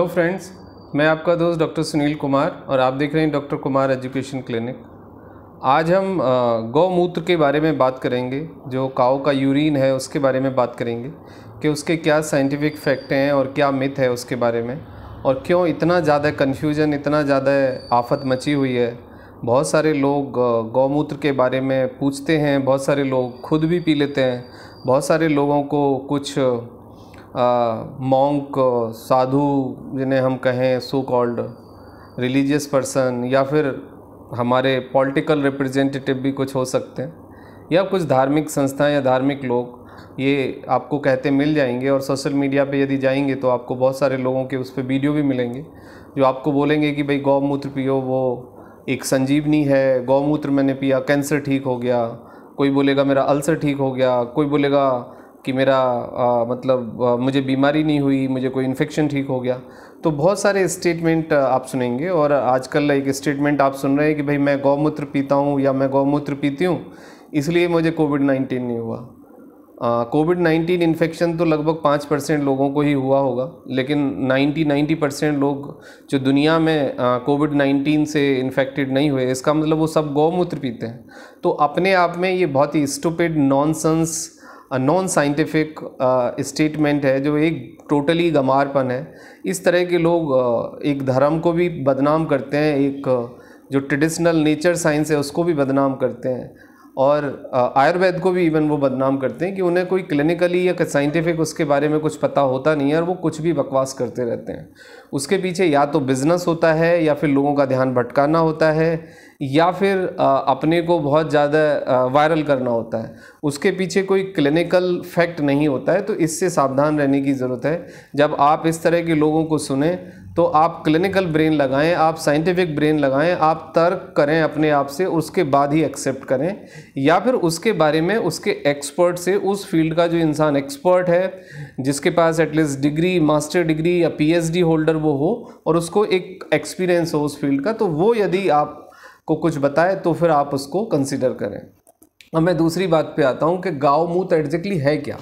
hello friends मैं आपका दोस्त डॉक्टर सुनील कुमार और आप देख रहे हैं डॉक्टर कुमार एजुकेशन क्लिनिक आज हम गौमूत्र के बारे में बात करेंगे जो काओ का यूरिन है उसके बारे में बात करेंगे कि उसके क्या साइंटिफिक फैक्ट हैं और क्या मिथ है उसके बारे में और क्यों इतना ज़्यादा कन्फ्यूजन इतना ज़्यादा आफत मची हुई है बहुत सारे लोग गौमूत्र के बारे में पूछते हैं बहुत सारे लोग खुद भी पी लेते हैं बहुत सारे लोगों को कुछ मॉन्क साधु जिन्हें हम कहें सो कॉल्ड रिलीजियस पर्सन या फिर हमारे पॉलिटिकल रिप्रेजेंटेटिव भी कुछ हो सकते हैं या कुछ धार्मिक संस्थाएं या धार्मिक लोग ये आपको कहते मिल जाएंगे और सोशल मीडिया पे यदि जाएंगे तो आपको बहुत सारे लोगों के उस पर वीडियो भी मिलेंगे जो आपको बोलेंगे कि भाई गौमूत्र पियो वो एक संजीवनी है गौमूत्र मैंने पिया कैंसर ठीक हो गया कोई बोलेगा मेरा अल्सर ठीक हो गया कोई बोलेगा कि मेरा आ, मतलब आ, मुझे बीमारी नहीं हुई मुझे कोई इन्फेक्शन ठीक हो गया तो बहुत सारे स्टेटमेंट आप सुनेंगे और आजकल एक स्टेटमेंट आप सुन रहे हैं कि भाई मैं गौमूत्र पीता हूँ या मैं गौमूत्र पीती हूँ इसलिए मुझे कोविड नाइन्टीन नहीं हुआ कोविड नाइन्टीन इन्फेक्शन तो लगभग पाँच परसेंट लोगों को ही हुआ होगा लेकिन नाइन्टी नाइन्टी परसेंट लोग जो दुनिया में कोविड नाइन्टीन से इन्फेक्टेड नहीं हुए इसका मतलब वो सब गौमूत्र पीते हैं तो अपने आप में ये बहुत ही stupid nonsense non scientific statement है जो एक टोटली गमारपन है इस तरह के लोग uh, एक धर्म को भी बदनाम करते हैं एक uh, जो ट्रेडिशनल नेचर साइंस है उसको भी बदनाम करते हैं और आयुर्वेद को भी इवन वो बदनाम करते हैं कि उन्हें कोई क्लिनिकली या साइंटिफिक उसके बारे में कुछ पता होता नहीं है और वो कुछ भी बकवास करते रहते हैं उसके पीछे या तो बिज़नेस होता है या फिर लोगों का ध्यान भटकाना होता है या फिर अपने को बहुत ज़्यादा वायरल करना होता है उसके पीछे कोई क्लिनिकल फैक्ट नहीं होता है तो इससे सावधान रहने की ज़रूरत है जब आप इस तरह के लोगों को सुने तो आप क्लिनिकल ब्रेन लगाएं आप साइंटिफिक ब्रेन लगाएं आप तर्क करें अपने आप से उसके बाद ही एक्सेप्ट करें या फिर उसके बारे में उसके एक्सपर्ट से उस फील्ड का जो इंसान एक्सपर्ट है जिसके पास एटलीस्ट डिग्री मास्टर डिग्री या पीएचडी होल्डर वो हो और उसको एक एक्सपीरियंस हो उस फील्ड का तो वो यदि आपको कुछ बताए तो फिर आप उसको कंसिडर करें अब मैं दूसरी बात पर आता हूँ कि गाँव मूत एग्जैक्टली है क्या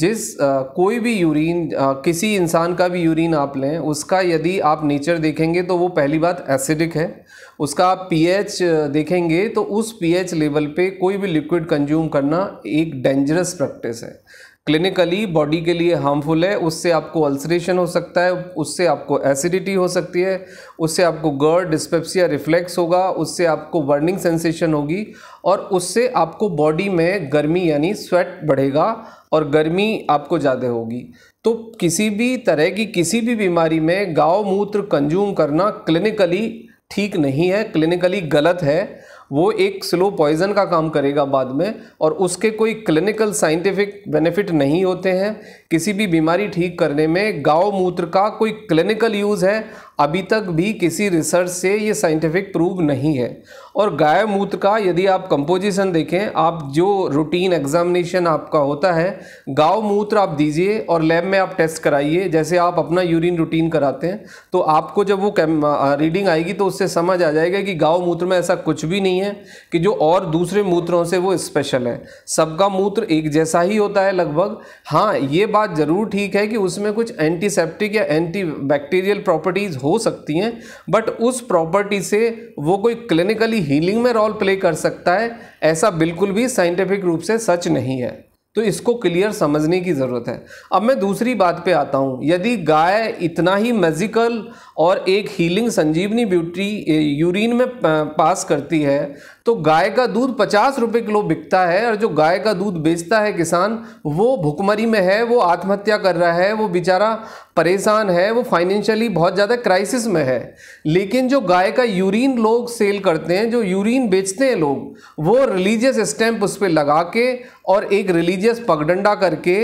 जिस आ, कोई भी यूरिन किसी इंसान का भी यूरिन आप लें उसका यदि आप नेचर देखेंगे तो वो पहली बात एसिडिक है उसका आप पीएच देखेंगे तो उस पीएच लेवल पे कोई भी लिक्विड कंज्यूम करना एक डेंजरस प्रैक्टिस है क्लिनिकली बॉडी के लिए हार्मफुल है उससे आपको अल्सरेशन हो सकता है उससे आपको एसिडिटी हो सकती है उससे आपको गर्ड डिस्पेप्सिया रिफ्लेक्स होगा उससे आपको बर्निंग सेंसेशन होगी और उससे आपको बॉडी में गर्मी यानी स्वेट बढ़ेगा और गर्मी आपको ज़्यादा होगी तो किसी भी तरह की किसी भी बीमारी में गाव मूत्र कंज्यूम करना क्लिनिकली ठीक नहीं है क्लिनिकली गलत है वो एक स्लो पॉइजन का काम करेगा बाद में और उसके कोई क्लिनिकल साइंटिफिक बेनिफिट नहीं होते हैं किसी भी बीमारी ठीक करने में गाव मूत्र का कोई क्लिनिकल यूज़ है अभी तक भी किसी रिसर्च से ये साइंटिफिक प्रूव नहीं है और गाय मूत्र का यदि आप कंपोजिशन देखें आप जो रूटीन एग्जामिनेशन आपका होता है गाय मूत्र आप दीजिए और लैब में आप टेस्ट कराइए जैसे आप अपना यूरिन रूटीन कराते हैं तो आपको जब वो रीडिंग आएगी तो उससे समझ आ जाएगा कि गाय मूत्र में ऐसा कुछ भी नहीं है कि जो और दूसरे मूत्रों से वो स्पेशल है सबका मूत्र एक जैसा ही होता है लगभग हाँ ये बात ज़रूर ठीक है कि उसमें कुछ एंटीसेप्टिक या एंटी बैक्टीरियल प्रॉपर्टीज़ हो सकती हैं बट उस प्रॉपर्टी से वो कोई क्लिनिकली हीलिंग में रोल प्ले कर सकता है ऐसा बिल्कुल भी साइंटिफिक रूप से सच नहीं है तो इसको क्लियर समझने की ज़रूरत है अब मैं दूसरी बात पे आता हूँ यदि गाय इतना ही मेजिकल और एक हीलिंग संजीवनी ब्यूटी यूरिन में पास करती है तो गाय का दूध पचास रुपये किलो बिकता है और जो गाय का दूध बेचता है किसान वो भुखमरी में है वो आत्महत्या कर रहा है वो बेचारा परेशान है वो फाइनेंशियली बहुत ज़्यादा क्राइसिस में है लेकिन जो गाय का यूरिन लोग सेल करते हैं जो यूरिन बेचते हैं लोग वो रिलीजियस स्टैम्प उस पर लगा के और एक रिलीजियस पगडंडा करके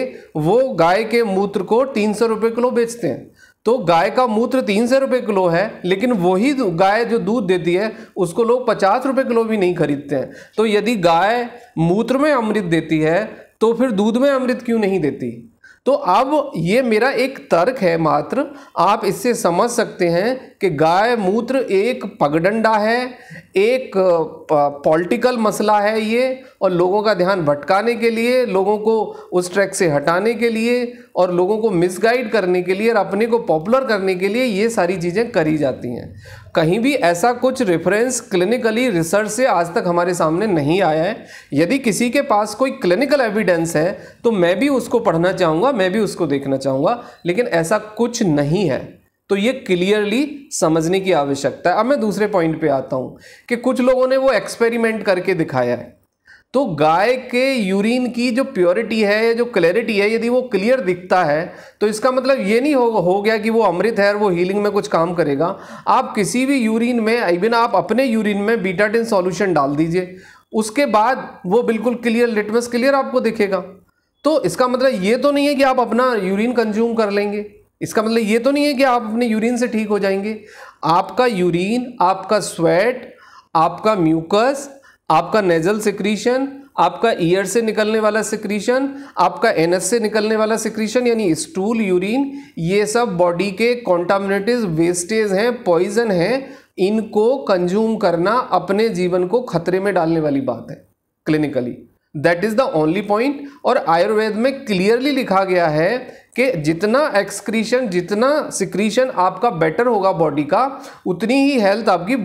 वो गाय के मूत्र को तीन सौ रुपये किलो बेचते हैं तो गाय का मूत्र तीन सौ रुपये किलो है लेकिन वही गाय जो दूध देती है उसको लोग पचास रुपये किलो भी नहीं खरीदते हैं तो यदि गाय मूत्र में अमृत देती है तो फिर दूध में अमृत क्यों नहीं देती तो अब ये मेरा एक तर्क है मात्र आप इससे समझ सकते हैं कि गाय मूत्र एक पगडंडा है एक पॉलिटिकल मसला है ये और लोगों का ध्यान भटकाने के लिए लोगों को उस ट्रैक से हटाने के लिए और लोगों को मिसगाइड करने के लिए और अपने को पॉपुलर करने के लिए ये सारी चीज़ें करी जाती हैं कहीं भी ऐसा कुछ रेफरेंस क्लिनिकली रिसर्च से आज तक हमारे सामने नहीं आया है यदि किसी के पास कोई क्लिनिकल एविडेंस है तो मैं भी उसको पढ़ना चाहूँगा मैं भी उसको देखना चाहूँगा लेकिन ऐसा कुछ नहीं है तो ये क्लियरली समझने की आवश्यकता है अब मैं दूसरे पॉइंट पे आता हूँ कि कुछ लोगों ने वो एक्सपेरिमेंट करके दिखाया है तो गाय के यूरिन की जो प्योरिटी है या जो क्लैरिटी है यदि वो क्लियर दिखता है तो इसका मतलब ये नहीं हो, हो गया कि वो अमृत है और वो हीलिंग में कुछ काम करेगा आप किसी भी यूरिन में इवन आप अपने यूरिन में बीटाटिन सॉल्यूशन डाल दीजिए उसके बाद वो बिल्कुल क्लियर लिटमस क्लियर आपको दिखेगा तो इसका मतलब ये तो नहीं है कि आप अपना यूरिन कंज्यूम कर लेंगे इसका मतलब ये तो नहीं है कि आप अपने यूरिन से ठीक हो जाएंगे आपका यूरिन आपका स्वेट आपका म्यूकस आपका नेजल सिक्रीशन आपका ईयर से निकलने वाला सिक्रीशन आपका एनएस से निकलने वाला सिक्रीशन यानी स्टूल यूरिन ये सब बॉडी के कॉन्टामिनेटिव वेस्टेज हैं पॉइजन हैं इनको कंज्यूम करना अपने जीवन को खतरे में डालने वाली बात है clinically that is the only point और आयुर्वेद में क्लियरली लिखा गया है कि जितना एक्सक्रीशन जितना सिक्रीशन आपका बेटर होगा बॉडी का उतनी ही हेल्थ आपकी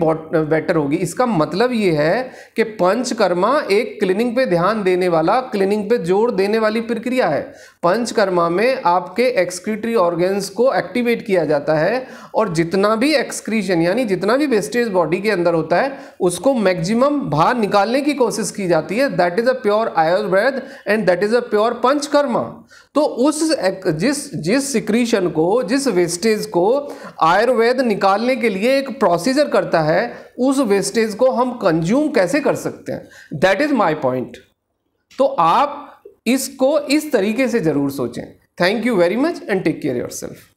बेटर होगी इसका मतलब ये है कि पंचकर्मा एक क्लीनिंग पे ध्यान देने वाला क्लीनिंग पे जोर देने वाली प्रक्रिया है पंचकर्मा में आपके एक्सक्रीटरी ऑर्गेन्स को एक्टिवेट किया जाता है और जितना भी एक्सक्रीशन यानी जितना भी वेस्टेज बॉडी के अंदर होता है उसको मैक्सिमम बाहर निकालने की कोशिश की जाती है that is a pure Ayurveda and that is a pure panchakarma तो उस जिस जिस सिक्रीशन को जिस वेस्टेज को आयुर्वेद निकालने के लिए एक प्रोसीजर करता है उस वेस्टेज को हम कंज्यूम कैसे कर सकते हैं दैट इज़ माई पॉइंट तो आप इसको इस तरीके से ज़रूर सोचें thank you very much and take care योर सेल्फ